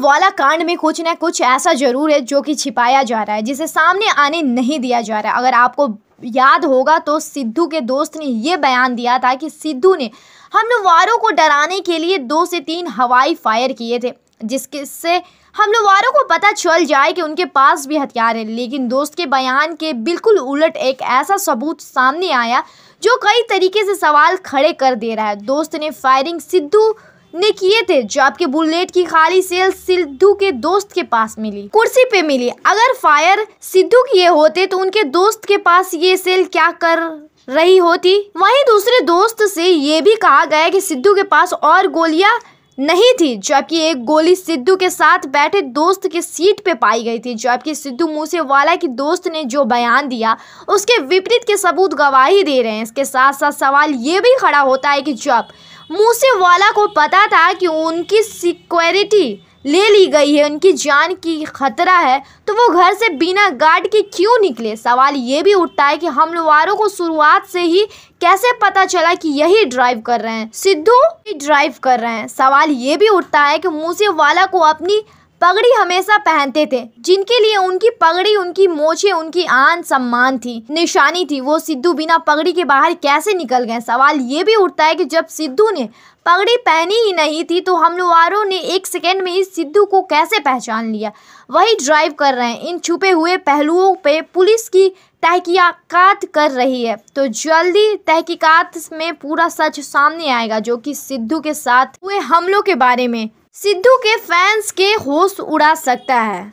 वाला कांड में कुछ ना कुछ ऐसा जरूर है जो कि छिपाया जा रहा है जिसे सामने आने नहीं दिया जा रहा है अगर आपको याद होगा तो सिद्धू के दोस्त ने यह बयान दिया था कि सिद्धू ने हमलवारों को डराने के लिए दो से तीन हवाई फायर किए थे जिसके से हमलवारों को पता चल जाए कि उनके पास भी हथियार है लेकिन दोस्त के बयान के बिल्कुल उलट एक ऐसा सबूत सामने आया जो कई तरीके से सवाल खड़े कर दे रहा है दोस्त ने फायरिंग सिद्धू ने किए थे जो आपके बुलेट की खाली सेल सिद्धू के दोस्त के पास मिली कुर्सी पे मिली अगर फायर सिद्धू किए होते तो उनके दोस्त के पास ये सेल क्या कर रही होती वहीं दूसरे दोस्त से ये भी कहा गया कि सिद्धू के पास और गोलियां नहीं थी जबकि एक गोली सिद्धू के साथ बैठे दोस्त के सीट पे पाई गई थी जबकि सिद्धू मूसेवाला की दोस्त ने जो बयान दिया उसके विपरीत के सबूत गवाही दे रहे हैं इसके साथ साथ सवाल ये भी खड़ा होता है कि जब मूसेवाला को पता था कि उनकी सिक्योरिटी ले ली गई है उनकी जान की खतरा है तो वो घर से बिना गार्ड के क्यों निकले सवाल ये भी उठता है कि हमलवारों को शुरुआत से ही कैसे पता चला कि यही ड्राइव कर रहे हैं सिद्धू ही ड्राइव कर रहे हैं सवाल ये भी उठता है कि मूसेवाला को अपनी पगड़ी हमेशा पहनते थे जिनके लिए उनकी पगड़ी उनकी मोछे उनकी आन सम्मान थी निशानी थी वो सिद्धू बिना पगड़ी के बाहर कैसे निकल गए सवाल ये भी उठता है कि जब सिद्धू ने पगड़ी पहनी ही नहीं थी तो हमलवारों ने एक सेकेंड में ही सिद्धू को कैसे पहचान लिया वही ड्राइव कर रहे हैं इन छुपे हुए पहलुओं पे पुलिस की तहकियात कर रही है तो जल्दी तहकीकात में पूरा सच सामने आएगा जो कि सिद्धू के साथ हुए हमलों के बारे में सिद्धू के फैंस के होश उड़ा सकता है